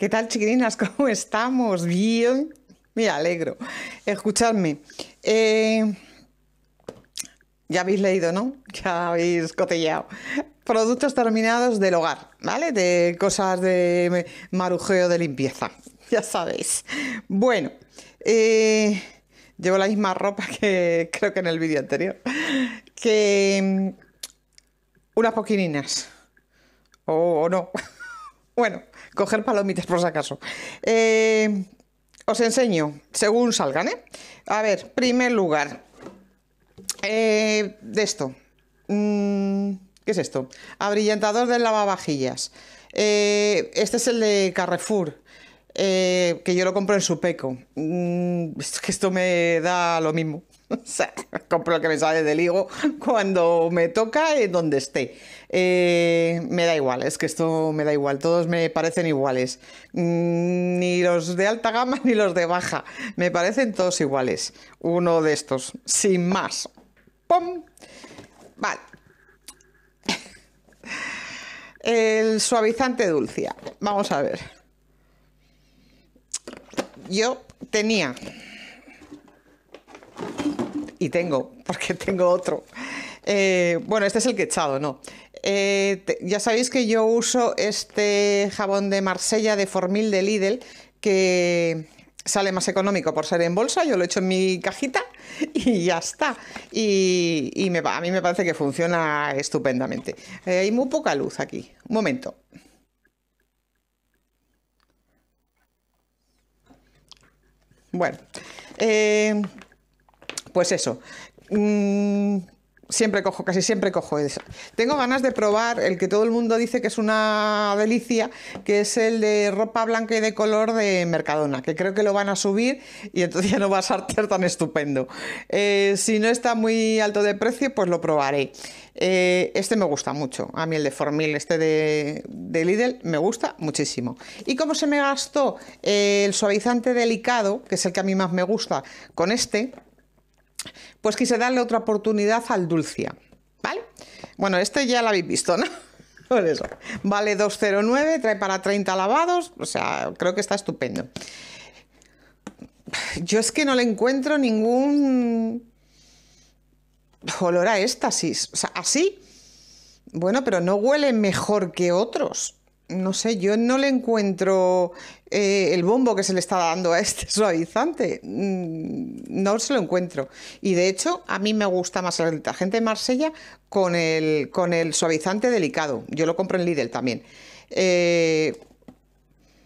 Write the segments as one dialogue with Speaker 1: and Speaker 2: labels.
Speaker 1: ¿Qué tal, chiquirinas? ¿Cómo estamos? Bien. Me alegro. Escuchadme. Eh, ya habéis leído, ¿no? Ya habéis cotillado. Productos terminados del hogar, ¿vale? De cosas de marujeo de limpieza. Ya sabéis. Bueno, eh, llevo la misma ropa que creo que en el vídeo anterior. Que mm, unas poquininas. O, o no. Bueno, coger palomitas por si acaso. Eh, os enseño, según salgan, ¿eh? A ver, primer lugar. Eh, de esto. Mm, ¿Qué es esto? Abrillantador de lavavajillas. Eh, este es el de Carrefour. que yo lo compro en su peco. Mm, esto me da lo mismo. compro lo que me sale del higo cuando me toca en eh, donde esté. Eh, me da igual, es que esto me da igual, todos me parecen iguales. Mm, ni los de alta gama ni los de baja, me parecen todos iguales. Uno de estos, sin más. ¡Pum! Vale. El suavizante Dulcia. Vamos a ver. Yo tenía y tengo, porque tengo otro. Eh, bueno, este es el que echado, ¿no? Eh, ya sabéis que yo uso este jabón de Marsella de Formil de Lidl, que sale más económico por ser en bolsa, yo lo he hecho en mi cajita y ya está. Y, y me, a mí me parece que funciona estupendamente. Eh, hay muy poca luz aquí. Un momento. Bueno, pues eso. Mm, siempre cojo, casi siempre cojo eso. Tengo ganas de probar el que todo el mundo dice que es una delicia, que es el de ropa blanca y de color de Mercadona, que creo que lo van a subir y entonces ya no va a ser tan estupendo. Eh, si no está muy alto de precio, pues lo probaré. Eh, este me gusta mucho, a mí el de Formil, este de, Lidl, me gusta muchísimo. ¿Y como se me gastó el suavizante delicado, que es el que a mí más me gusta, con este? pues quise darle otra oportunidad al Dulcia, ¿vale? Bueno, este ya lo habéis visto, ¿no? Por eso. Vale 209, trae para 30 lavados, o sea, creo que está estupendo. Yo es que no le encuentro ningún olor a éxtasis, o sea, así. Bueno, pero no huele mejor que otros no sé, yo no le encuentro eh, el bombo que se le está dando a este suavizante. Mm, no se lo encuentro. Y de hecho, a mí me gusta más el gente de Marsella con el, con el suavizante delicado. Yo lo compro en Lidl también. Eh,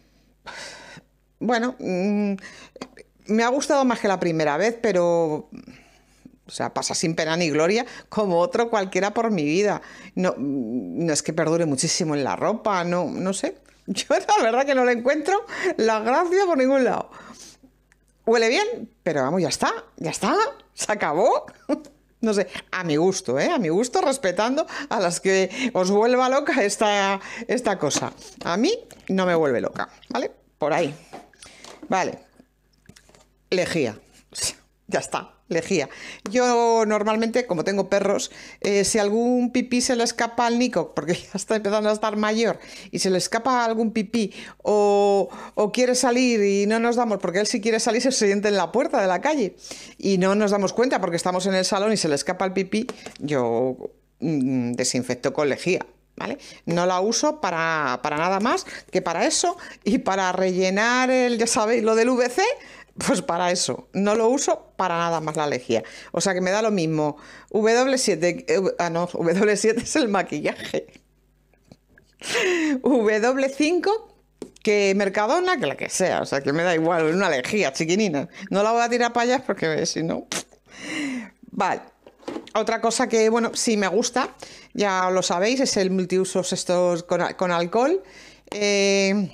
Speaker 1: bueno, mm, me ha gustado más que la primera vez, pero o sea, pasa sin pena ni gloria como otro cualquiera por mi vida. No, no es que perdure muchísimo en la ropa, no, no sé. Yo la verdad que no le encuentro la gracia por ningún lado. Huele bien, pero vamos, ya está, ya está, se acabó. No sé, a mi gusto, ¿eh? A mi gusto, respetando a las que os vuelva loca esta, esta cosa. A mí no me vuelve loca, ¿vale? Por ahí. Vale. Lejía. Ya está, lejía. Yo normalmente, como tengo perros, eh, si algún pipí se le escapa al Nico, porque ya está empezando a estar mayor, y se le escapa algún pipí, o, quiere salir y no nos damos, porque él si quiere salir se siente en la puerta de la calle, y no nos damos cuenta porque estamos en el salón y se le escapa el pipí, yo mm, desinfecto con lejía. ¿Vale? No la uso para, para nada más que para eso y para rellenar el, ya sabéis, lo del VC, pues para eso. No lo uso para nada más la lejía. O sea que me da lo mismo. W7. Eh, ah, no, W7 es el maquillaje. W5 que Mercadona, que la que sea. O sea que me da igual. una lejía chiquinina. No la voy a tirar para allá porque si no. Vale. Otra cosa que, bueno, sí me gusta, ya lo sabéis, es el multiusos estos con, con alcohol. Eh,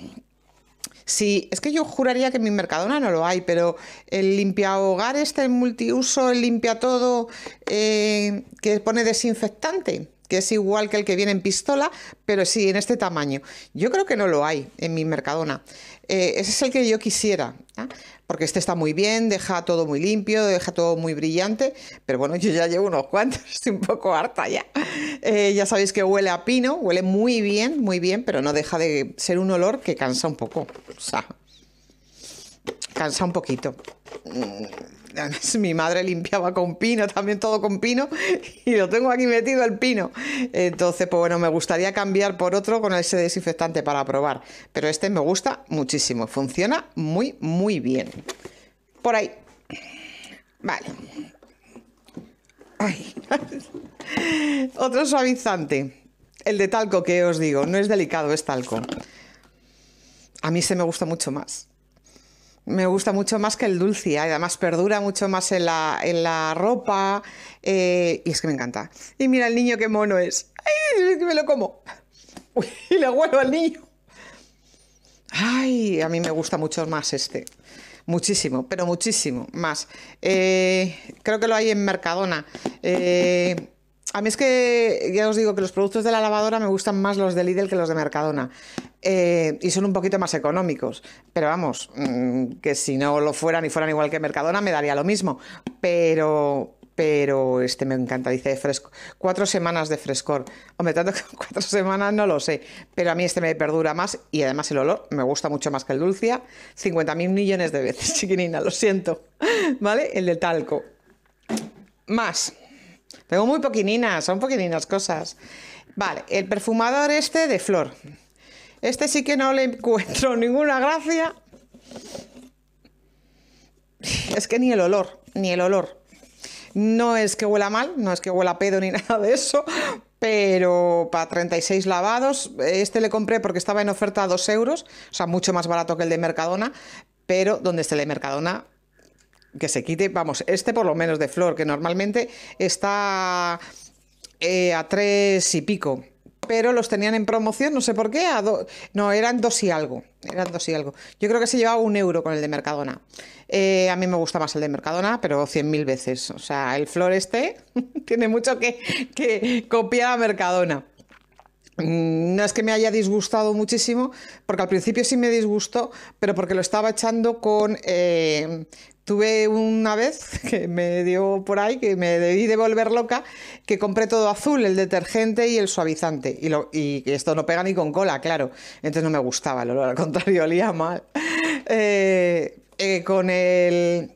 Speaker 1: Sí, es que yo juraría que en mi Mercadona no lo hay, pero el limpia hogar está en multiuso, el limpia todo eh, que pone desinfectante que es igual que el que viene en pistola, pero sí, en este tamaño. Yo creo que no lo hay en mi Mercadona. Eh, ese es el que yo quisiera. ¿ah? porque este está muy bien, deja todo muy limpio, deja todo muy brillante, pero bueno, yo ya llevo unos cuantos, estoy un poco harta ya. Eh, ya sabéis que huele a pino, huele muy bien, muy bien, pero no deja de ser un olor que cansa un poco, o sea, cansa un poquito. Mm mi madre limpiaba con pino, también todo con pino, y lo tengo aquí metido el pino. Entonces, pues bueno, me gustaría cambiar por otro con ese desinfectante para probar, pero este me gusta muchísimo, funciona muy, muy bien. Por ahí. Vale. Otro suavizante. El de talco que os digo, no es delicado, es talco. A mí se me gusta mucho más me gusta mucho más que el dulce, además perdura mucho más en la, ropa eh, y es que me encanta. Y mira el niño qué mono es. ¡Ay, me lo como! y le huelo al niño. Ay, a mí me gusta mucho más este. Muchísimo, pero muchísimo más. Eh, creo que lo hay en Mercadona. Eh, a mí es que ya os digo que los productos de la lavadora me gustan más los de Lidl que los de Mercadona. Eh, y son un poquito más económicos. Pero vamos, mm, que si no lo fueran y fueran igual que Mercadona, me daría lo mismo. Pero, pero este me encanta, dice fresco. Cuatro semanas de frescor. Hombre, tanto que cuatro semanas no lo sé, pero a mí este me perdura más y además el olor me gusta mucho más que el dulcia. 50 mil millones de veces, chiquinina, lo siento. ¿Vale? El de talco. Más. Tengo muy poquininas, son poquininas cosas. Vale, el perfumador este de flor. Este sí que no le encuentro ninguna gracia. Es que ni el olor, ni el olor. No es que huela mal, no es que huela pedo ni nada de eso, pero para 36 lavados, este le compré porque estaba en oferta a 2 euros, o sea, mucho más barato que el de Mercadona, pero donde esté el de Mercadona que se quite, vamos, este por lo menos de flor, que normalmente está eh, a tres y pico. Pero los tenían en promoción, no sé por qué, a no, eran dos y algo. Eran dos y algo. Yo creo que se llevaba un euro con el de Mercadona. Eh, a mí me gusta más el de Mercadona, pero cien mil veces. O sea, el flor este tiene mucho que, copiar a Mercadona. Mm, no es que me haya disgustado muchísimo, porque al principio sí me disgustó, pero porque lo estaba echando con, eh, Tuve una vez que me dio por ahí, que me debí de volver loca, que compré todo azul, el detergente y el suavizante. Y, esto no pega ni con cola, claro. Entonces no me gustaba el olor, al contrario, olía mal. Eh, eh, con, el,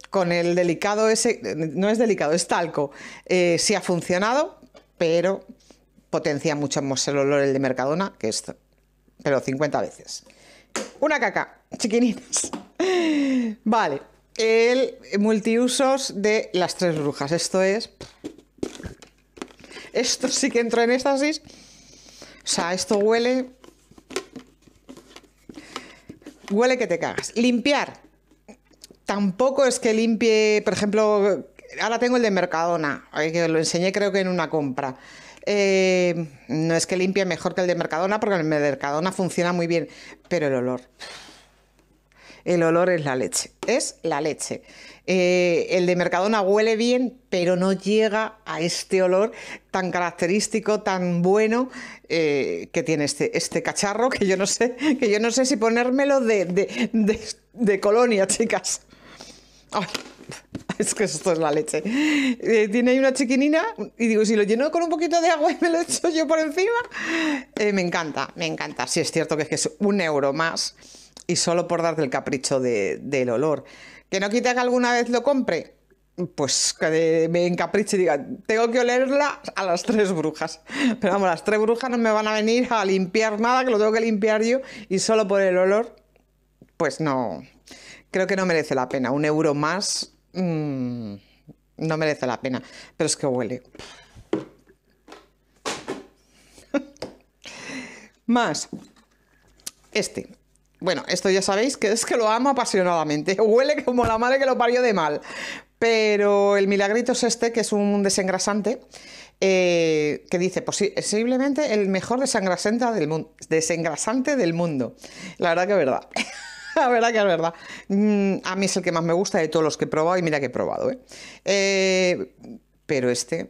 Speaker 1: delicado ese, no es delicado, es talco, eh, sí ha funcionado, pero potencia mucho más el olor el de Mercadona que esto, pero 50 veces. Una caca, chiquinitas. Vale, el multiusos de las tres brujas. Esto es. Esto sí que entró en éxtasis. O sea, esto huele. Huele que te cagas. Limpiar. Tampoco es que limpie, por ejemplo, ahora tengo el de Mercadona, que lo enseñé creo que en una compra. Eh, no es que limpie mejor que el de Mercadona, porque el de Mercadona funciona muy bien, pero el olor el olor es la leche. Es la leche. Eh, el de Mercadona huele bien, pero no llega a este olor tan característico, tan bueno eh, que tiene este, este, cacharro, que yo no sé, que yo no sé si ponérmelo de, colonia, chicas. es que esto es la leche. Eh, tiene ahí una chiquinina y digo, si lo lleno con un poquito de agua y me lo echo yo por encima, me encanta, me encanta. si es cierto que es, que es un euro más y solo por darte el capricho de, del olor. ¿Que no quita que alguna vez lo compre? Pues que me encapriche y diga, tengo que olerla a las tres brujas. Pero vamos, las tres brujas no me van a venir a limpiar nada, que lo tengo que limpiar yo, y solo por el olor, pues no. Creo que no merece la pena. Un euro más mm, no merece la pena. Pero es que huele. más. Este, bueno, esto ya sabéis que es que lo amo apasionadamente. Huele como la madre que lo parió de mal. Pero el milagrito es este, que es un desengrasante, eh, que dice posiblemente el mejor desengrasante del, mundo La verdad que es verdad. la verdad que es verdad. Mm, a mí es el que más me gusta de todos los que he probado y mira que he probado. ¿eh? Eh, pero este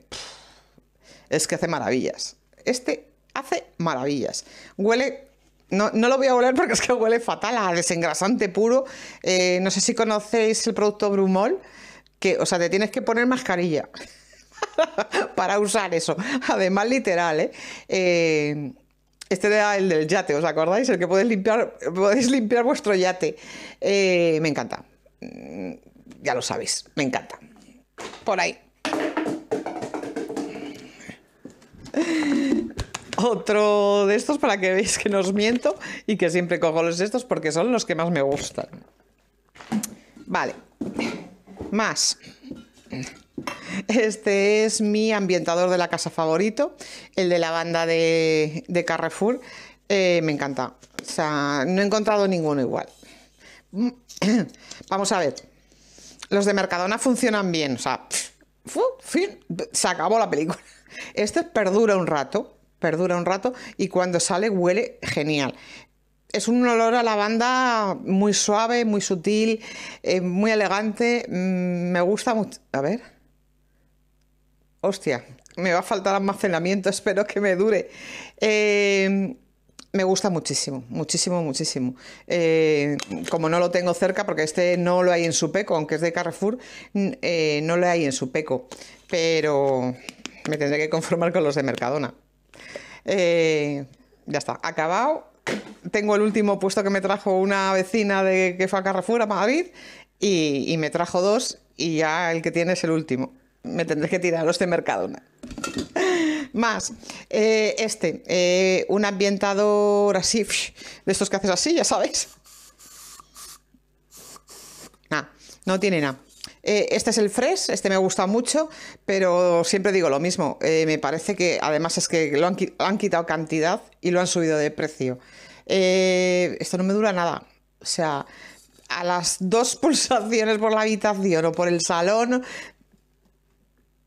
Speaker 1: es que hace maravillas. Este hace maravillas. Huele no, lo voy a volar porque es que huele fatal a desengrasante puro. Eh, no sé si conocéis el producto Brumol, que, o sea, te tienes que poner mascarilla para usar eso. Además, literal, ¿eh? ¿eh? este era el del yate, ¿os acordáis? El que podéis limpiar, podéis limpiar vuestro yate. Eh, me encanta. Mm, ya lo sabéis, me encanta. Por ahí otro de estos para que veáis que no os miento y que siempre cojo los estos porque son los que más me gustan. Vale, más. Este es mi ambientador de la casa favorito, el de la banda de, Carrefour. Eh, me encanta. O sea, no he encontrado ninguno igual. Vamos a ver. Los de Mercadona funcionan bien. O sea, se acabó la película. Este perdura un rato perdura un rato y cuando sale huele genial. Es un olor a lavanda muy suave, muy sutil, eh, muy elegante. Mm, me gusta mucho. A ver. Hostia, me va a faltar almacenamiento, espero que me dure. Em, me gusta muchísimo, muchísimo, muchísimo. Eh, como no lo tengo cerca, porque este no lo hay en su peco, aunque es de Carrefour, eh, no lo hay en su peco. Pero me tendré que conformar con los de Mercadona. Eh, ya está, acabado. Tengo el último puesto que me trajo una vecina de que fue a Carrefour, a Madrid, y, me trajo dos, y ya el que tiene es el último. Me tendré que tirar los de este mercado Más, eh, este, eh, un ambientador así, de estos que haces así, ya sabéis. no tiene nada. Eh, este es el Fresh, este me gusta mucho, pero siempre digo lo mismo. Eh, me parece que además es que lo han, quitado cantidad y lo han subido de precio. Eh, esto no me dura nada. O sea, a las dos pulsaciones por la habitación o por el salón.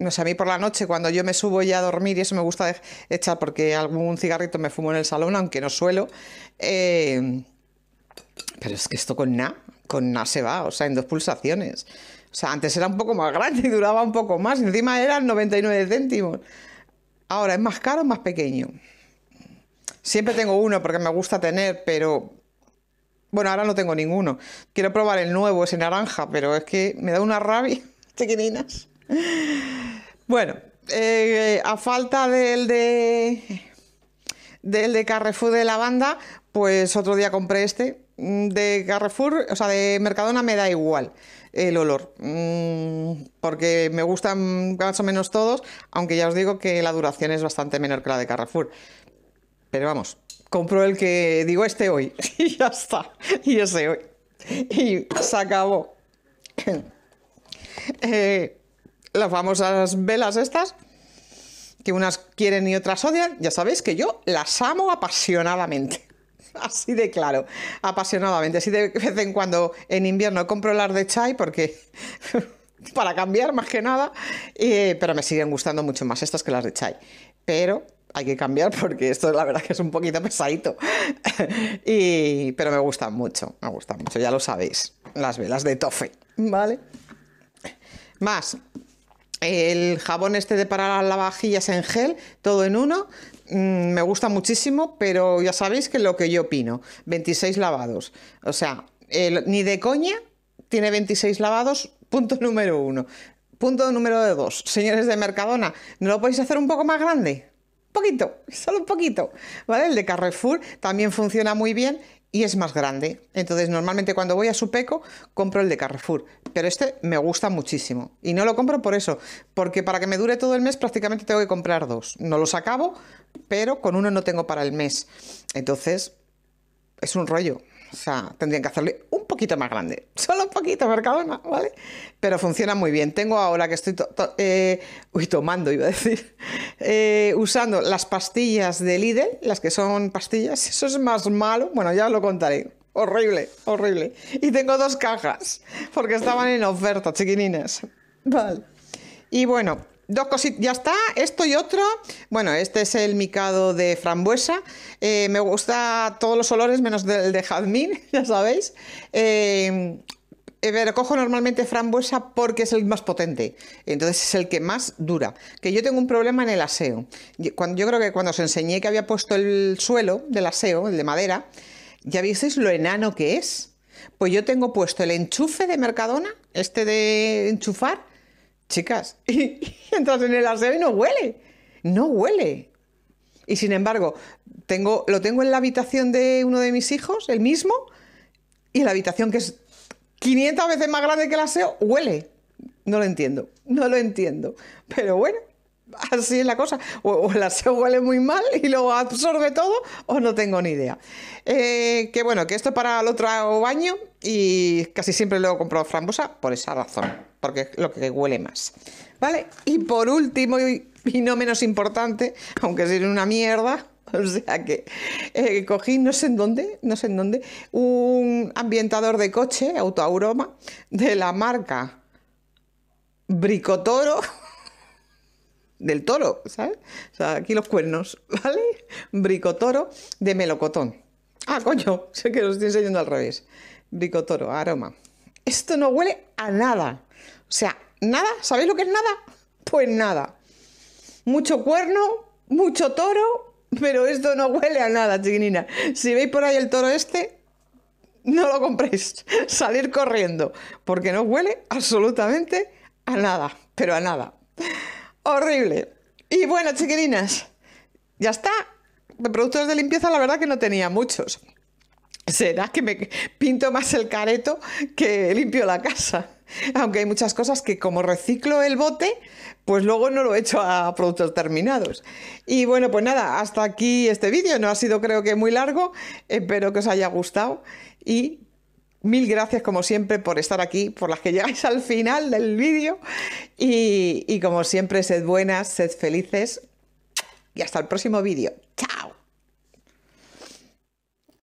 Speaker 1: No sé, a mí por la noche, cuando yo me subo ya a dormir, y eso me gusta echar porque algún cigarrito me fumo en el salón, aunque no suelo. pero es que esto con nada, con na se va, o sea, en dos pulsaciones. O sea, antes era un poco más grande y duraba un poco más. Encima eran 99 céntimos. Ahora es más caro o más pequeño. Siempre tengo uno porque me gusta tener, pero bueno, ahora no tengo ninguno. Quiero probar el nuevo, ese naranja, pero es que me da una rabia, chiquininas. Bueno, eh, a falta del de del de Carrefour de banda, pues otro día compré este Mm, de Carrefour, o sea, de Mercadona me da igual el olor, mm, porque me gustan más o menos todos, aunque ya os digo que la duración es bastante menor que la de Carrefour. Pero vamos, compro el que digo este hoy, y ya está, y ese hoy, y se acabó. Eh, las famosas velas estas, que unas quieren y otras odian, ya sabéis que yo las amo apasionadamente así de claro, apasionadamente. Así de vez en cuando en invierno compro las de chai porque para cambiar más que nada, pero me siguen gustando mucho más estas que las de chai. Pero hay que cambiar porque esto la verdad que es un poquito pesadito. pero me gustan mucho, me gustan mucho, ya lo sabéis, las velas de tofe, ¿vale? Más, el jabón este de para las lavavajillas en gel, todo en uno, Mm, me gusta muchísimo, pero ya sabéis que lo que yo opino, 26 lavados. O sea, ni de coña tiene 26 lavados, punto número uno. Punto número dos, señores de Mercadona, ¿no lo podéis hacer un poco más grande? poquito, solo un poquito, ¿vale? El de Carrefour también funciona muy bien y es más grande. Entonces, normalmente cuando voy a Supeco, compro el de Carrefour, pero este me gusta muchísimo. Y no lo compro por eso, porque para que me dure todo el mes prácticamente tengo que comprar dos. No los acabo, pero con uno no tengo para el mes. Entonces, es un rollo. O sea, tendrían que hacerle un poquito más grande. Solo un poquito, Mercadona, ¿vale? Pero funciona muy bien. Tengo ahora que estoy eh, tomando, iba a decir, eh, usando las pastillas de Lidl, las que son pastillas. Eso es más malo. Bueno, ya os lo contaré. Horrible, horrible. Y tengo dos cajas, porque estaban en oferta, chiquinines. Vale. Y bueno, dos cositas, ya está, esto y otro. Bueno, este es el micado de frambuesa. Eh, me gusta todos los olores menos del de jazmín, ya sabéis. Eh, eh, pero cojo normalmente frambuesa porque es el más potente, entonces es el que más dura. Que yo tengo un problema en el aseo. Yo, cuando, yo creo que cuando os enseñé que había puesto el suelo del aseo, el de madera, ya visteis lo enano que es. Pues yo tengo puesto el enchufe de Mercadona, este de enchufar, chicas, y, entras en el aseo y no huele, no huele. Y sin embargo, tengo, lo tengo en la habitación de uno de mis hijos, el mismo, y la habitación que es 500 veces más grande que el aseo, huele. No lo entiendo, no lo entiendo. Pero bueno, así es la cosa. O, la se huele muy mal y lo absorbe todo, o no tengo ni idea. Eh, que bueno, que esto para el otro baño y casi siempre lo he compro frambosa por esa razón, porque es lo que huele más. ¿Vale? Y por último, y, no menos importante, aunque es una mierda. O sea que eh, cogí, no sé en dónde, no sé en dónde, un ambientador de coche, Autoauroma de la marca Bricotoro. del toro, ¿sabes? O sea, aquí los cuernos, ¿vale? Bricotoro de melocotón. Ah, coño, sé que lo estoy enseñando al revés. Bricotoro, aroma. Esto no huele a nada. O sea, nada, ¿sabéis lo que es nada? Pues nada. Mucho cuerno, mucho toro, pero esto no huele a nada, chiquinina. Si veis por ahí el toro este, no lo compréis. Salir corriendo, porque no huele absolutamente a nada, pero a nada. Horrible. Y bueno, chiquilinas, ya está. De productos de limpieza, la verdad que no tenía muchos. Será que me pinto más el careto que limpio la casa. Aunque hay muchas cosas que como reciclo el bote, pues luego no lo echo a productos terminados. Y bueno, pues nada, hasta aquí este vídeo. No ha sido creo que muy largo. Espero eh, que os haya gustado y Mil gracias como siempre por estar aquí, por las que llegáis al final del vídeo y, como siempre, sed buenas, sed felices y hasta el próximo vídeo. ¡Chao!